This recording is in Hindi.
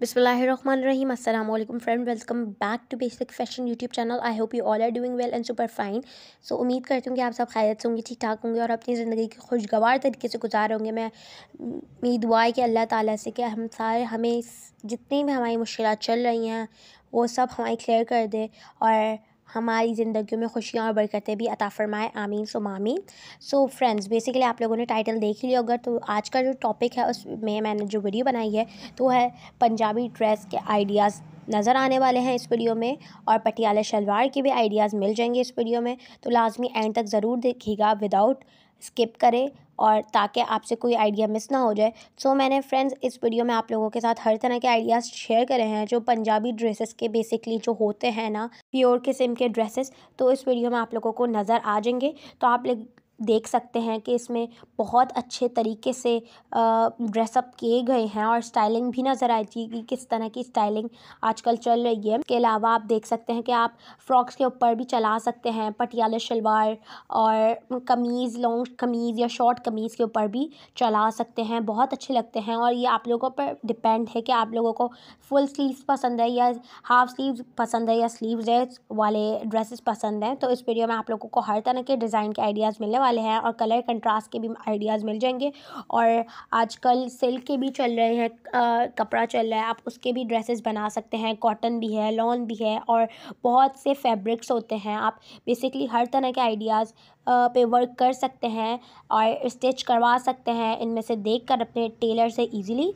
बिसमीम अल्लाम friend welcome back to basic fashion YouTube channel I hope you all are doing well and super fine so उम्मीद करती हूँ कि आप सब खैरियत से होंगे ठीक ठाक होंगे और अपनी ज़िंदगी की खुशगवार तरीके से गुजार होंगे मैं उम्मीद हुआ है कि अल्लाह ताला से कि हम सारे हमें जितनी भी हमारी मुश्किल चल रही हैं वो सब हमारी क्लियर कर दे और हमारी ज़िंदगियों में खुशियाँ और बरकतें भी अता फ़रमाए आमीन सो मामीन सो फ्रेंड्स बेसिकली आप लोगों ने टाइटल देख ही लिया होगा तो आज का जो टॉपिक है उसमें मैंने जो वीडियो बनाई है तो है पंजाबी ड्रेस के आइडियाज़ नज़र आने वाले हैं इस वीडियो में और पटियाला शलवार के भी आइडियाज़ मिल जाएंगे इस वीडियो में तो लाजमी एंड तक ज़रूर देखिएगा विदाउट स्किप करें और ताकि आपसे कोई आइडिया मिस ना हो जाए सो so, मैंने फ्रेंड्स इस वीडियो में आप लोगों के साथ हर तरह के आइडियाज़ शेयर करे हैं जो पंजाबी ड्रेसेस के बेसिकली जो होते हैं ना प्योर किस्म के ड्रेसेस तो इस वीडियो में आप लोगों को नज़र आ जाएंगे तो आप देख सकते हैं कि इसमें बहुत अच्छे तरीके से ड्रेसअप किए गए हैं और स्टाइलिंग भी नज़र आएगी कि किस तरह की स्टाइलिंग आजकल चल रही है इसके अलावा आप देख सकते हैं कि आप फ्रॉक्स के ऊपर भी चला सकते हैं पटियाला शलवार और कमीज़ लॉन्ग कमीज़ या शॉर्ट कमीज़ के ऊपर भी चला सकते हैं बहुत अच्छे लगते हैं और ये आप लोगों पर डिपेंड है कि आप लोगों को फुल स्लीव्स पसंद है या हाफ स्लीव पसंद है या स्लीव वाले ड्रेसेस पसंद हैं तो इस वीडियो में आप लोगों को हर तरह के डिज़ाइन के आइडियाज़ मिलने वाले हैं और कलर कंट्रास्ट के भी आइडियाज़ मिल जाएंगे और आजकल सिल्क के भी चल रहे हैं कपड़ा चल रहा है आप उसके भी ड्रेसेस बना सकते हैं कॉटन भी है लॉन भी है और बहुत से फैब्रिक्स होते हैं आप बेसिकली हर तरह के आइडियाज़ पे वर्क कर सकते हैं और स्टिच करवा सकते हैं इनमें से देख कर अपने टेलर से ईज़िली